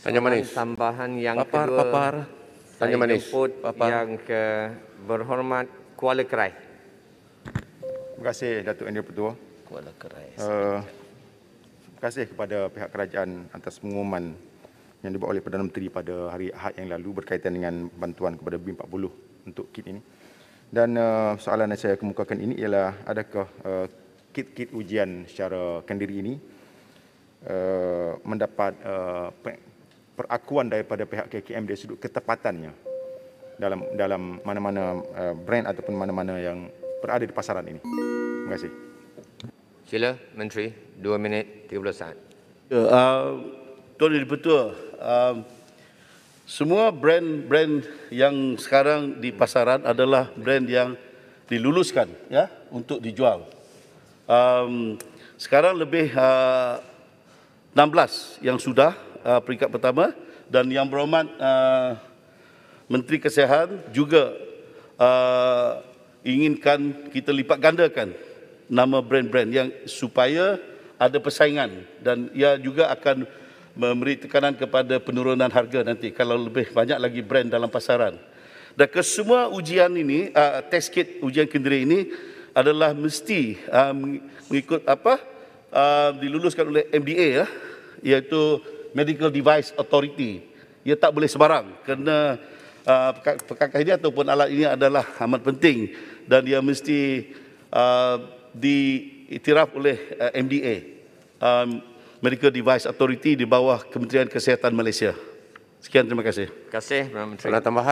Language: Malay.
Tanya manis. Tambahan yang papar, kedua. Papar. Tanya saya manis. papar. Yang ke berhormat Kuala Kerai. Terima kasih Datuk Yang Pertua. Kuala Kerai. Uh, terima kasih kepada pihak kerajaan atas pengumuman yang dibuat oleh Perdana Menteri pada hari Ahad yang lalu berkaitan dengan bantuan kepada BIM 40 untuk kit ini. Dan uh, soalan yang saya kemukakan ini ialah adakah uh, kit-kit ujian secara kendiri ini uh, mendapat uh, perakuan daripada pihak KKM dari sudut ketepatannya dalam dalam mana-mana eh, brand ataupun mana-mana yang berada di pasaran ini. Terima kasih. Sila Menteri, 2 minit 30 saat. Ya, uh, Tuan Dari Petua, uh, semua brand-brand yang sekarang di pasaran adalah brand yang diluluskan ya untuk dijual. Um, sekarang lebih uh, 16 yang sudah uh, peringkat pertama dan yang berhormat uh, Menteri Kesihatan juga uh, inginkan kita lipat gandakan nama brand-brand yang supaya ada persaingan dan ia juga akan memberi tekanan kepada penurunan harga nanti kalau lebih banyak lagi brand dalam pasaran. Dan kesemua ujian ini, uh, test kit ujian kendiri ini adalah mesti uh, mengikut apa uh, diluluskan oleh MDA ya, iaitu Medical Device Authority. Ia tak boleh sebarang kerana uh, perkakas ini ataupun alat ini adalah amat penting dan dia mesti uh, diiktiraf oleh uh, MDA, um, Medical Device Authority di bawah Kementerian Kesihatan Malaysia. Sekian terima kasih. Terima kasih Menteri. Pada